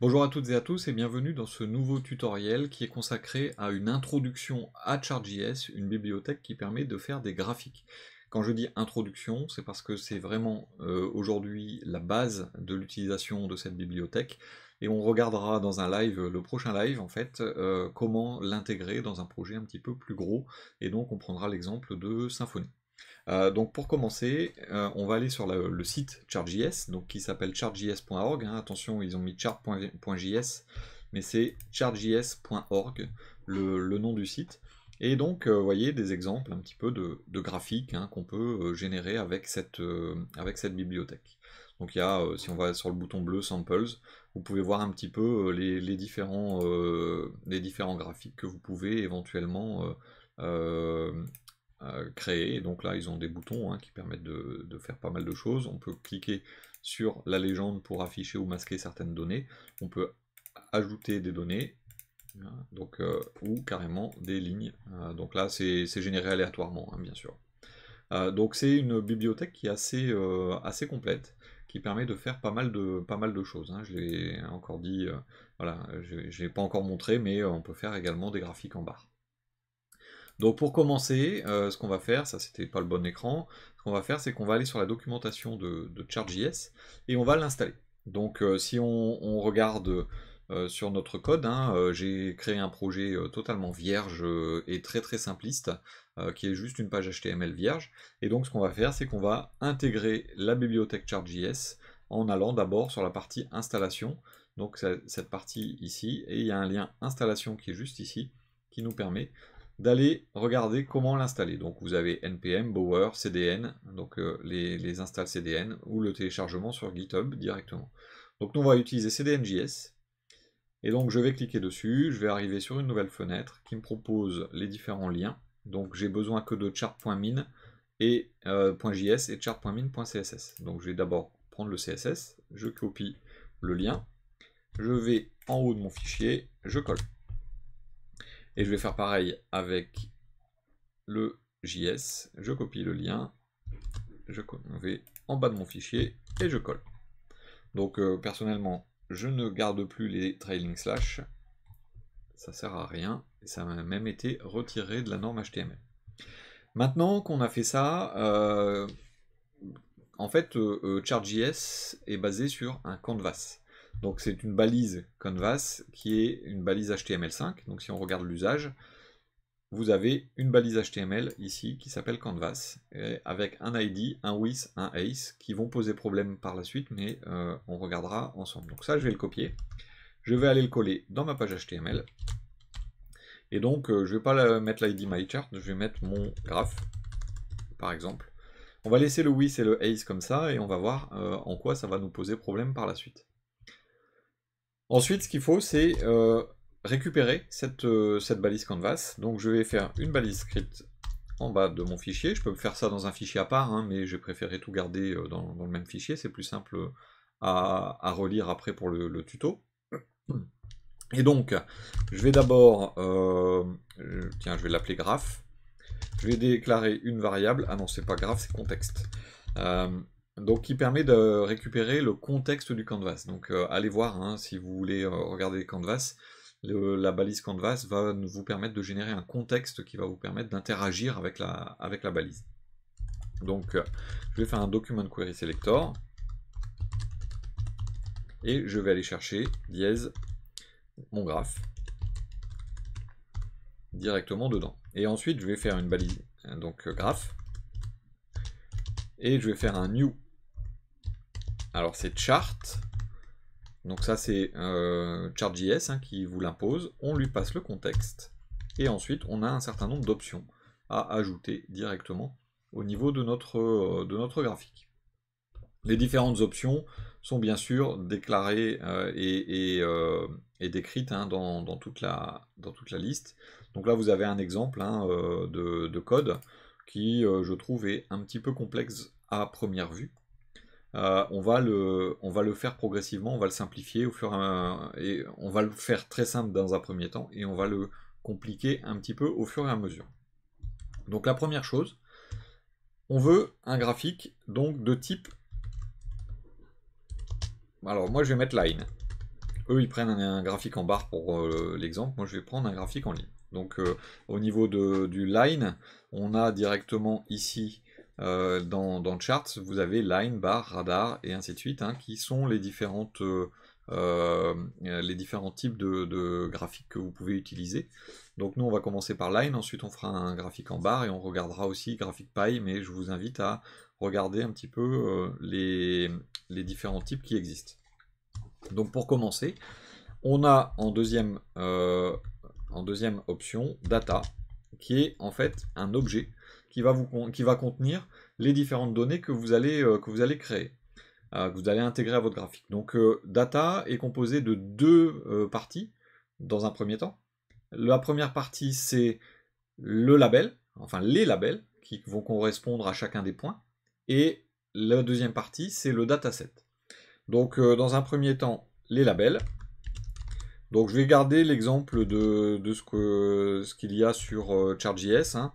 Bonjour à toutes et à tous et bienvenue dans ce nouveau tutoriel qui est consacré à une introduction à Chart.js, une bibliothèque qui permet de faire des graphiques. Quand je dis introduction, c'est parce que c'est vraiment euh, aujourd'hui la base de l'utilisation de cette bibliothèque et on regardera dans un live, le prochain live en fait, euh, comment l'intégrer dans un projet un petit peu plus gros et donc on prendra l'exemple de Symfony. Euh, donc pour commencer, euh, on va aller sur le site ChartJS, donc qui s'appelle ChartJS.org. Hein. attention, ils ont mis chart.js, mais c'est ChartJS.org, le, nom du site. Et donc, vous euh, voyez des exemples un petit peu de, graphiques hein, qu'on peut générer avec cette, bibliothèque. Donc il y a, si on va sur le bouton bleu Samples, vous pouvez voir un petit peu différents, les différents graphiques que vous pouvez éventuellement euh, créé. donc là, ils ont des boutons hein, qui permettent de, faire pas mal de choses. On peut cliquer sur la légende pour afficher ou masquer certaines données. On peut ajouter des données, hein, donc, euh, ou carrément des lignes. Euh, donc là, c'est généré aléatoirement, hein, bien sûr. donc c'est une bibliothèque qui est assez, assez complète qui permet de faire pas mal de, pas mal de choses. Je l'ai encore dit, voilà, je, ne l'ai pas encore montré, mais on peut faire également des graphiques en barre. Donc pour commencer, euh, ce qu'on va faire, ça c'était pas le bon écran, ce qu'on va faire c'est qu'on va aller sur la documentation de, de Charge.js et on va l'installer. Donc euh, si on, regarde euh, sur notre code, hein, j'ai créé un projet totalement vierge et très très simpliste, qui est juste une page HTML vierge. Et donc ce qu'on va faire c'est qu'on va intégrer la bibliothèque ChartJS en allant d'abord sur la partie installation. Donc cette partie ici, et il y a un lien installation qui est juste ici, qui nous permet d'aller regarder comment l'installer. Donc vous avez npm, bower, cdn, donc euh, les, les installs cdn ou le téléchargement sur GitHub directement. Donc nous on va utiliser cdn.js et donc je vais cliquer dessus, je vais arriver sur une nouvelle fenêtre qui me propose les différents liens. Donc j'ai besoin que de chart.min et euh, .js et chart.min.css. Donc je vais d'abord prendre le CSS, je copie le lien, je vais en haut de mon fichier, je colle. Et je vais faire pareil avec le JS. Je copie le lien. Je vais en bas de mon fichier et je colle. Donc euh, personnellement, je ne garde plus les trailing slash. Ça sert à rien. Et ça a même été retiré de la norme HTML. Maintenant qu'on a fait ça, euh, en fait, euh, ChartJS est basé sur un canvas. Donc c'est une balise Canvas qui est une balise HTML5. Donc si on regarde l'usage, vous avez une balise HTML ici qui s'appelle Canvas, avec un ID, un with, un ace, qui vont poser problème par la suite, mais euh, on regardera ensemble. Donc ça, je vais le copier. Je vais aller le coller dans ma page HTML. Et donc, euh, je ne vais pas mettre l'ID MyChart, je vais mettre mon graphe, par exemple. On va laisser le with et le ace comme ça, et on va voir euh, en quoi ça va nous poser problème par la suite. Ensuite, ce qu'il faut, c'est euh, récupérer euh, cette, balise canvas. Donc je vais faire une balise script en bas de mon fichier. Je peux faire ça dans un fichier à part, hein, mais j'ai préféré tout garder euh, dans, le même fichier. C'est plus simple à, relire après pour le, tuto. Et donc, je vais d'abord, tiens, je vais l'appeler graph. Je vais déclarer une variable. Ah non, c'est pas graph, c'est contexte donc qui permet de récupérer le contexte du canvas. Donc euh, allez voir hein, si vous voulez euh, regarder les canvas. la balise canvas va vous permettre de générer un contexte qui va vous permettre d'interagir avec la, avec la balise. Donc euh, je vais faire un document query selector et je vais aller chercher dièse mon graphe directement dedans. Et ensuite je vais faire une balise donc graphe, et je vais faire un new alors c'est chart. Donc ça c'est euh, chart.js hein, qui vous l'impose. On lui passe le contexte. Et ensuite on a un certain nombre d'options à ajouter directement au niveau de notre, euh, de notre graphique. Les différentes options sont bien sûr déclarées euh, et, décrites hein, dans, toute la, dans toute la liste. Donc là, vous avez un exemple hein, de, de, code qui, je trouve, est un petit peu complexe à première vue. Euh, on, va le, faire progressivement, on va le simplifier au fur et, à, et on va le faire très simple dans un premier temps et on va le compliquer un petit peu au fur et à mesure. Donc la première chose, on veut un graphique donc de type alors moi je vais mettre line. Eux ils prennent un, graphique en barre pour euh, l'exemple, moi je vais prendre un graphique en ligne. Donc euh, au niveau de, du line, on a directement ici euh, dans, le Charts, vous avez Line, Bar, Radar et ainsi de suite, hein, qui sont les, différentes, euh, euh, les différents types de, graphiques que vous pouvez utiliser. Donc nous, on va commencer par Line, ensuite on fera un graphique en barre et on regardera aussi graphique Pie, mais je vous invite à regarder un petit peu les, les différents types qui existent. Donc pour commencer, on a en deuxième, en deuxième option data, qui est en fait un objet qui va, vous, qui va contenir les différentes données que vous allez, euh, que vous allez créer, euh, que vous allez intégrer à votre graphique. Donc euh, data est composé de deux parties dans un premier temps. La première partie, c'est le label, enfin les labels qui vont correspondre à chacun des points. Et la deuxième partie, c'est le dataset. Donc dans un premier temps, les labels, donc je vais garder l'exemple de, ce qu'il ce y a sur euh, ChartJS. Hein.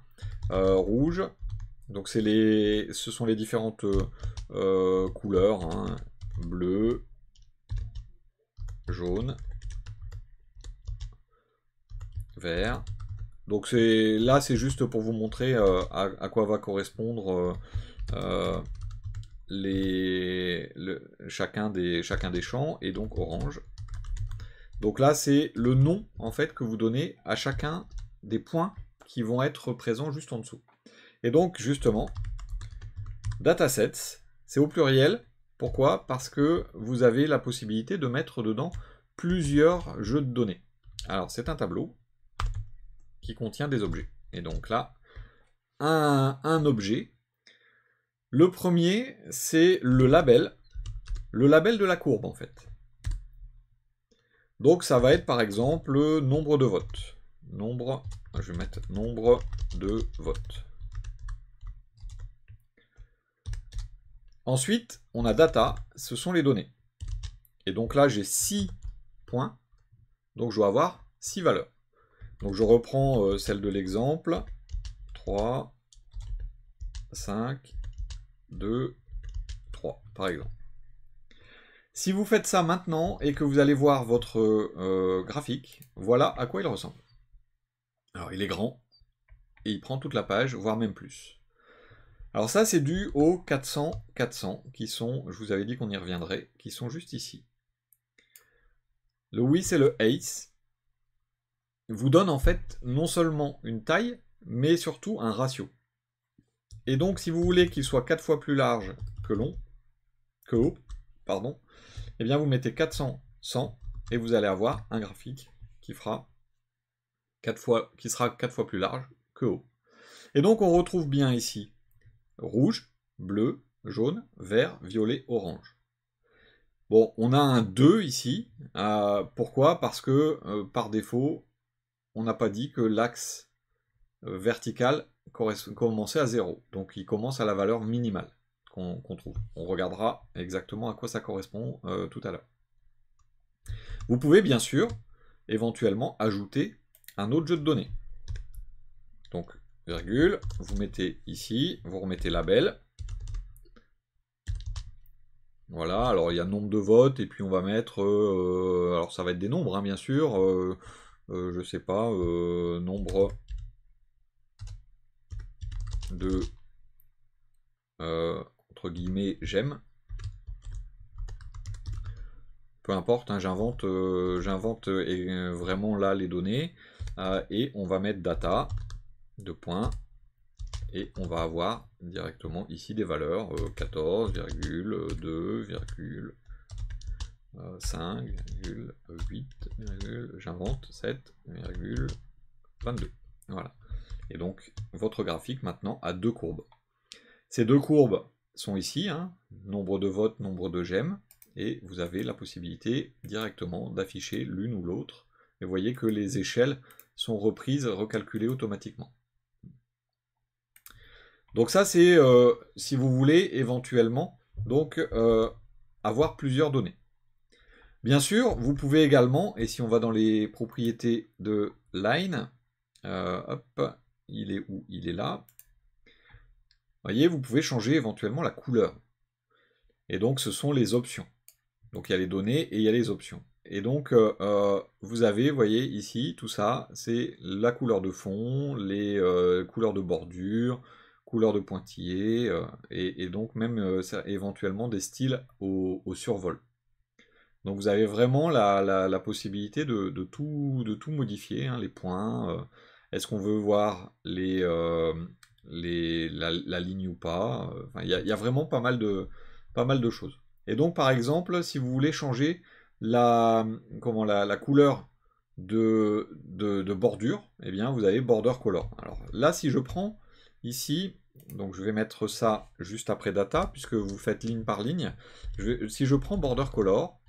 Euh, rouge. Donc les, ce sont les différentes euh, couleurs, hein. bleu, jaune, vert. Donc là c'est juste pour vous montrer à, quoi va correspondre les, chacun, des, chacun des champs et donc orange. Donc là, c'est le nom en fait que vous donnez à chacun des points qui vont être présents juste en dessous. Et donc justement, datasets, c'est au pluriel. Pourquoi Parce que vous avez la possibilité de mettre dedans plusieurs jeux de données. Alors c'est un tableau qui contient des objets. Et donc là, un objet. Le premier, c'est le label. Le label de la courbe en fait. Donc ça va être par exemple le nombre de votes. Nombre, je vais mettre nombre de votes. Ensuite, on a data, ce sont les données. Et donc là, j'ai 6 points, donc je dois avoir 6 valeurs. Donc je reprends euh, celle de l'exemple. 3, 5, 2, 3, par exemple. Si vous faites ça maintenant et que vous allez voir votre euh, graphique, voilà à quoi il ressemble. Alors il est grand et il prend toute la page, voire même plus. Alors ça c'est dû aux 400 400 qui sont, je vous avais dit qu'on y reviendrait, qui sont juste ici. Le oui et le ace vous donne en fait non seulement une taille, mais surtout un ratio. Et donc si vous voulez qu'il soit 4 fois plus large que long, que haut, pardon, eh bien vous mettez 400, 100, et vous allez avoir un graphique qui fera fois, qui sera 4 fois plus large que haut. Et donc on retrouve bien ici rouge, bleu, jaune, vert, violet, orange. Bon, on a un 2 ici. Euh, pourquoi Parce que euh, par défaut, on n'a pas dit que l'axe euh, vertical commençait à 0. Donc il commence à la valeur minimale qu'on trouve. On regardera exactement à quoi ça correspond euh, tout à l'heure. Vous pouvez bien sûr éventuellement ajouter un autre jeu de données. Donc, virgule, vous mettez ici, vous remettez label. Voilà, alors il y a nombre de votes, et puis on va mettre, euh, alors ça va être des nombres, hein, bien sûr, euh, je sais pas, nombre de guillemets j'aime. Peu importe, hein, j'invente euh, j'invente j'invente euh, vraiment là les données. Euh, et on va mettre data, de points, et on va avoir directement ici des valeurs euh, 14, 2, j'invente 7,22 Voilà. Et donc votre graphique maintenant a deux courbes. Ces deux courbes, sont ici, hein. nombre de votes, nombre de j'aime, et vous avez la possibilité directement d'afficher l'une ou l'autre. Et vous voyez que les échelles sont reprises, recalculées automatiquement. Donc ça, c'est, euh, si vous voulez, éventuellement, donc, euh, avoir plusieurs données. Bien sûr, vous pouvez également, et si on va dans les propriétés de line, euh, il est où Il est là voyez, vous pouvez changer éventuellement la couleur. Et donc, ce sont les options. Donc, il y a les données et il y a les options. Et donc, euh, euh, vous avez, vous voyez, ici, tout ça, c'est la couleur de fond, les euh, couleurs de bordure, couleur de pointillés, et, donc même éventuellement des styles au, survol. Donc, vous avez vraiment la, possibilité de, tout, modifier, hein, les points. Est-ce qu'on veut voir les, la, ligne ou pas. Il y, a, vraiment pas mal, de, pas mal de choses. Et donc, par exemple, si vous voulez changer la, comment, la, couleur de, de, bordure, eh bien, vous avez border color. Alors là, si je prends ici, donc je vais mettre ça juste après data, puisque vous faites ligne par ligne. si je prends border color,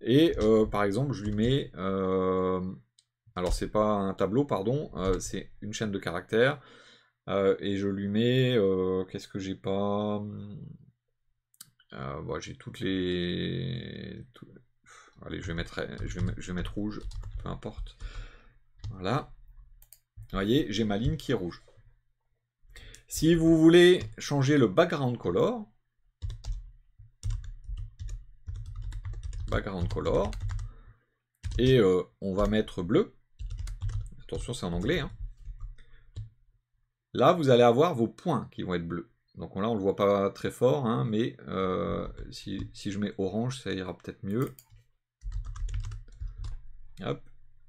et euh, par exemple, je lui mets... Euh, alors c'est pas un tableau, pardon, euh, c'est une chaîne de caractères. Euh, et je lui mets, euh, qu'est-ce que j'ai pas hmm, bah, J'ai toutes les... Allez, je vais, mettre, je, vais, rouge, peu importe. Voilà. Vous voyez, j'ai ma ligne qui est rouge. Si vous voulez changer le background color, background color, et on va mettre bleu. Attention, c'est en anglais. Hein. Là, vous allez avoir vos points qui vont être bleus. Donc là, on ne le voit pas très fort, hein, mais euh, si, je mets orange, ça ira peut-être mieux.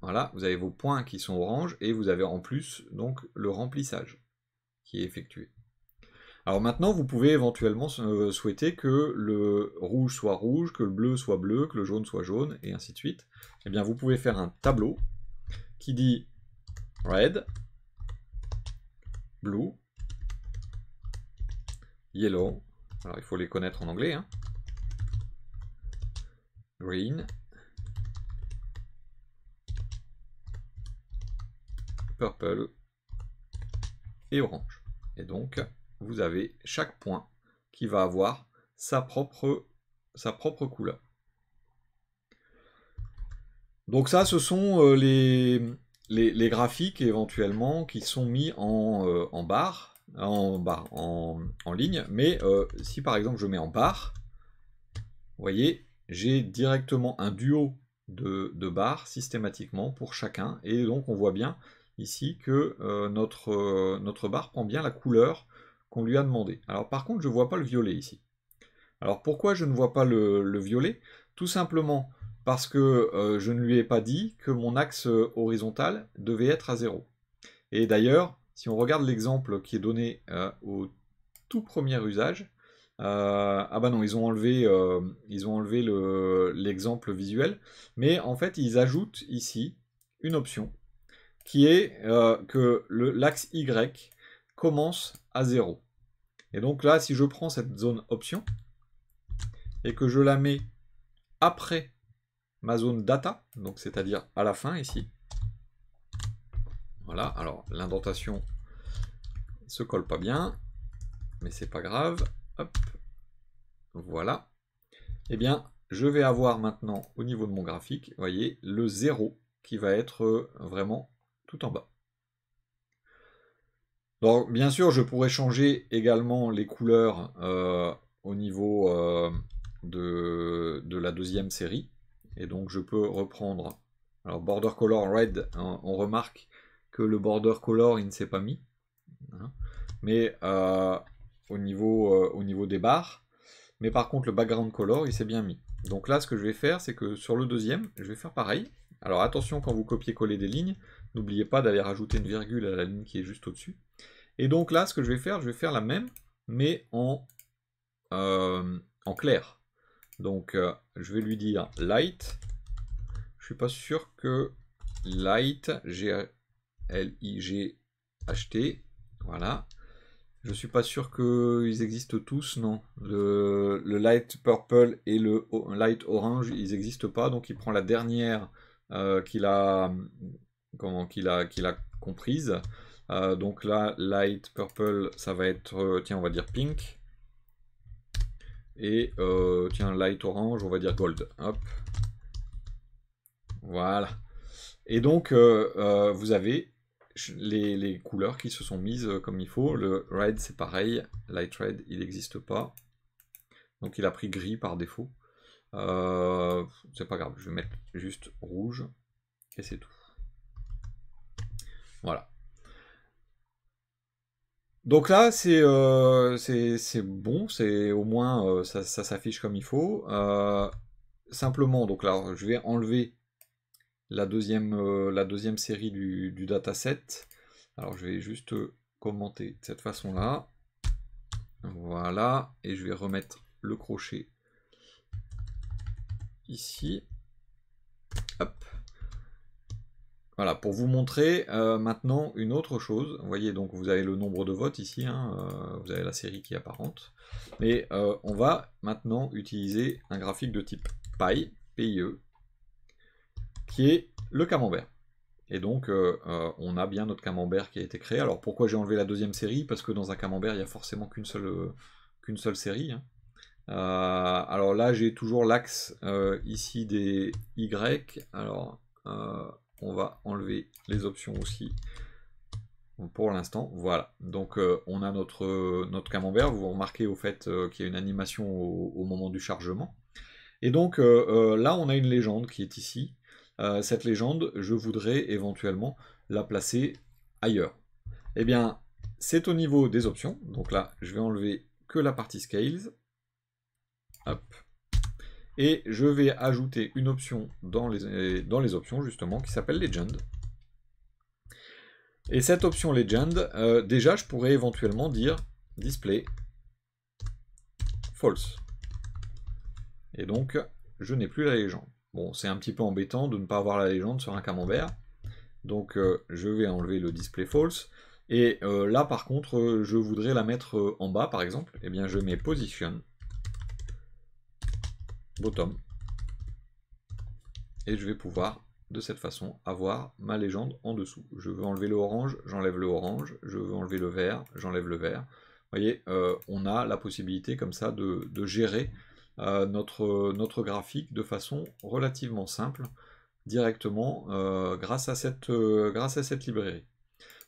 voilà, vous avez vos points qui sont orange et vous avez en plus donc le remplissage qui est effectué. Alors maintenant, vous pouvez éventuellement euh, souhaiter que le rouge soit rouge, que le bleu soit bleu, que le jaune soit jaune, et ainsi de suite. Eh bien, vous pouvez faire un tableau qui dit red, blue, yellow, alors il faut les connaître en anglais, hein. green, purple et orange. Et donc, vous avez chaque point qui va avoir sa propre, sa propre couleur. Donc ça, ce sont euh, les, les, graphiques éventuellement qui sont mis en, euh, en barre, en, en, ligne, mais euh, si par exemple je mets en barre, vous voyez, j'ai directement un duo de, de barres systématiquement pour chacun, et donc on voit bien ici que euh, notre, notre barre prend bien la couleur qu'on lui a demandé. Alors par contre, je ne vois pas le violet ici. Alors pourquoi je ne vois pas le, le violet Tout simplement parce que euh, je ne lui ai pas dit que mon axe euh, horizontal devait être à 0. Et d'ailleurs, si on regarde l'exemple qui est donné euh, au tout premier usage, ah bah non, ils ont enlevé, ils ont enlevé l'exemple visuel, mais en fait, ils ajoutent ici une option qui est que l'axe Y commence à 0. Et donc là, si je prends cette zone option et que je la mets après ma zone data, donc c'est-à-dire à la fin ici. Voilà, alors l'indentation se colle pas bien, mais c'est pas grave. voilà. et eh bien, je vais avoir maintenant au niveau de mon graphique, voyez, le 0 qui va être euh, vraiment tout en bas. Donc, bien sûr, je pourrais changer également les couleurs euh, au niveau euh, de la deuxième série. Et donc je peux reprendre. Alors border color red, hein, on remarque que le border color il ne s'est pas mis. Hein. mais euh, au, niveau, euh, au niveau des barres. Mais par contre le background color il s'est bien mis. Donc là ce que je vais faire c'est que sur le deuxième je vais faire pareil. Alors attention quand vous copiez-collez des lignes, n'oubliez pas d'aller rajouter une virgule à la ligne qui est juste au-dessus. Et donc là ce que je vais faire, je vais faire la même mais en, euh, en clair. Donc, euh, je vais lui dire light. Je suis pas sûr que light, G-L-I-G-H-T, voilà. Je suis pas sûr qu'ils existent tous, non. Le, light purple et le light orange, ils n'existent pas, donc il prend la dernière euh, qu'il a, comprise. Euh, donc là, light purple, ça va être, tiens, on va dire pink. Et euh, tiens, light orange, on va dire gold. Hop. Voilà. Et donc, euh, euh, vous avez les, les, couleurs qui se sont mises comme il faut. Le red, c'est pareil. Light red, il n'existe pas. Donc, il a pris gris par défaut. c'est pas grave, je vais mettre juste rouge. Et c'est tout. Voilà. Donc là, euh, c'est bon, c'est au moins euh, ça, s'affiche comme il faut. Euh, simplement, donc là, je vais enlever la deuxième, la deuxième série du, du, dataset. Alors je vais juste commenter de cette façon-là. Voilà, et je vais remettre le crochet ici. Hop. Voilà, pour vous montrer euh, maintenant une autre chose, vous voyez donc vous avez le nombre de votes ici, hein, euh, vous avez la série qui est apparente, et euh, on va maintenant utiliser un graphique de type pie, PIE, qui est le camembert. Et donc on a bien notre camembert qui a été créé. Alors pourquoi j'ai enlevé la deuxième série Parce que dans un camembert il n'y a forcément qu'une seule, qu'une seule série. Hein. alors là j'ai toujours l'axe ici des Y, alors on va enlever les options aussi pour l'instant. Voilà, donc euh, on a notre, notre camembert. Vous remarquez au fait euh, qu'il y a une animation au, moment du chargement. Et donc euh, là, on a une légende qui est ici. cette légende, je voudrais éventuellement la placer ailleurs. Eh bien, c'est au niveau des options. Donc là, je vais enlever que la partie scales. Hop, et je vais ajouter une option dans les, euh, dans les options, justement, qui s'appelle Legend. Et cette option Legend, euh, déjà, je pourrais éventuellement dire Display False. Et donc, je n'ai plus la légende. Bon, c'est un petit peu embêtant de ne pas avoir la légende sur un camembert. Donc, euh, je vais enlever le Display False. Et là, par contre, je voudrais la mettre en bas, par exemple. Eh bien, je mets Position. Et je vais pouvoir, de cette façon, avoir ma légende en dessous. Je veux enlever le orange, j'enlève le orange. Je veux enlever le vert, j'enlève le vert. Vous voyez, euh, on a la possibilité comme ça de, gérer euh, notre, notre graphique de façon relativement simple directement euh, grâce, à cette, grâce à cette librairie.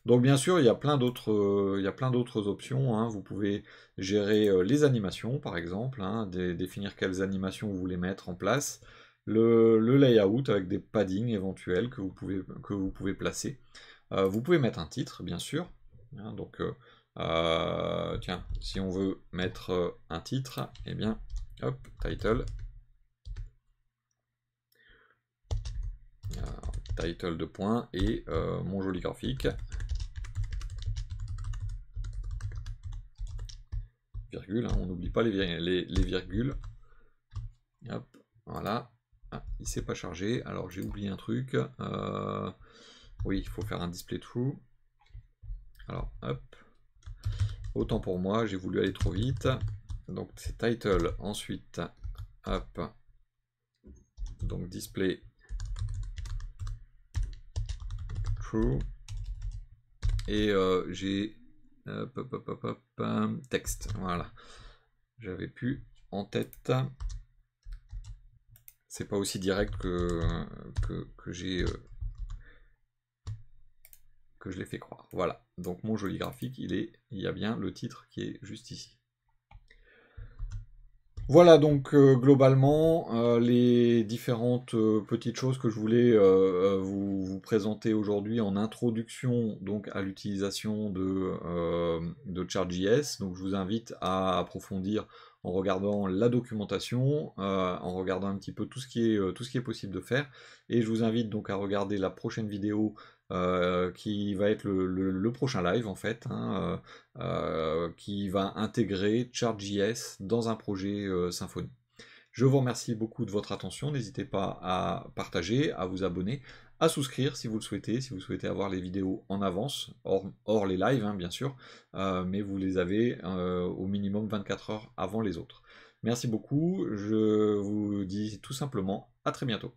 Donc bien sûr, il y a plein d'autres, euh, options. Hein. Vous pouvez gérer euh, les animations, par exemple, hein, définir quelles animations vous voulez mettre en place, le, layout avec des paddings éventuels que vous pouvez, que vous pouvez placer. Euh, vous pouvez mettre un titre, bien sûr. Hein. donc tiens, si on veut mettre un titre, eh bien, hop, title. title de point et mon joli graphique. Hein, on n'oublie pas les, virgules. voilà. Ah, il s'est pas chargé. Alors j'ai oublié un truc. Euh, oui, il faut faire un display true. Alors, hop. Autant pour moi, j'ai voulu aller trop vite. Donc c'est title. Ensuite, hop. Donc display true. Et euh, j'ai euh, texte, voilà. J'avais pu en tête. C'est pas aussi direct que, que, que j'ai euh, que je l'ai fait croire. Voilà. Donc mon joli graphique, il est, il y a bien le titre qui est juste ici. Voilà donc euh, globalement euh, les différentes euh, petites choses que je voulais vous, présenter aujourd'hui en introduction donc à l'utilisation de, de Chart.js. Donc je vous invite à approfondir en regardant la documentation, en regardant un petit peu tout ce, qui est, tout ce qui est possible de faire. Et je vous invite donc à regarder la prochaine vidéo euh, qui va être le, prochain live en fait, hein, euh, euh, qui va intégrer Chart.js dans un projet Symfony. Je vous remercie beaucoup de votre attention. N'hésitez pas à partager, à vous abonner, à souscrire si vous le souhaitez, si vous souhaitez avoir les vidéos en avance, hors, les lives hein, bien sûr, mais vous les avez au minimum 24 heures avant les autres. Merci beaucoup, je vous dis tout simplement à très bientôt.